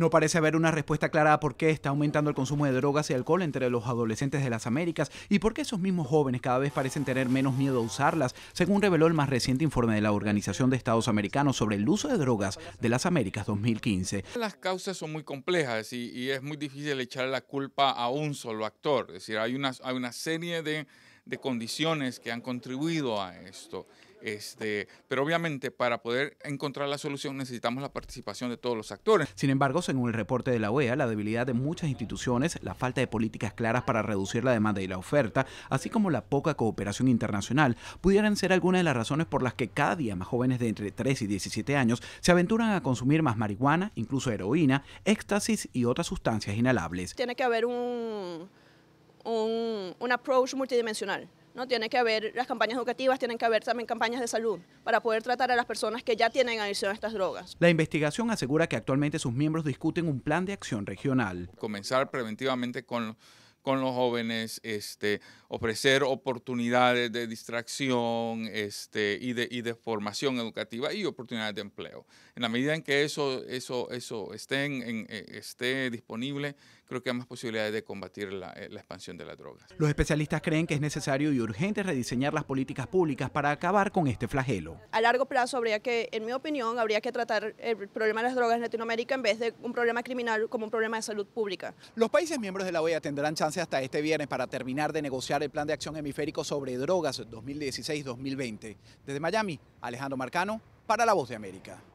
No parece haber una respuesta clara a por qué está aumentando el consumo de drogas y alcohol entre los adolescentes de las Américas y por qué esos mismos jóvenes cada vez parecen tener menos miedo a usarlas, según reveló el más reciente informe de la Organización de Estados Americanos sobre el uso de drogas de las Américas 2015. Las causas son muy complejas y, es muy difícil echar la culpa a un solo actor. Es decir, hay una, serie de condiciones que han contribuido a esto. Este, pero obviamente para poder encontrar la solución necesitamos la participación de todos los actores. Sin embargo, según el reporte de la OEA, la debilidad de muchas instituciones, la falta de políticas claras para reducir la demanda y la oferta, así como la poca cooperación internacional, pudieran ser algunas de las razones por las que cada día más jóvenes de entre 3 y 17 años se aventuran a consumir más marihuana, incluso heroína, éxtasis y otras sustancias inhalables. Tiene que haber un, un approach multidimensional ¿no? Tiene que haber las campañas educativas, tienen que haber también campañas de salud para poder tratar a las personas que ya tienen adicción a estas drogas. La investigación asegura que actualmente sus miembros discuten un plan de acción regional. Comenzar preventivamente con, los jóvenes, este, ofrecer oportunidades de distracción este, y, de, de formación educativa y oportunidades de empleo. En la medida en que eso, eso, eso esté eh, disponible, creo que hay más posibilidades de combatir eh, la, expansión de las drogas. Los especialistas creen que es necesario y urgente rediseñar las políticas públicas para acabar con este flagelo. A largo plazo habría que, en mi opinión, habría que tratar el problema de las drogas en Latinoamérica en vez de un problema criminal como un problema de salud pública. Los países miembros de la OEA tendrán chance hasta este viernes para terminar de negociar el Plan de Acción Hemisférico sobre Drogas 2016-2020. Desde Miami, Alejandro Marcano, para La Voz de América.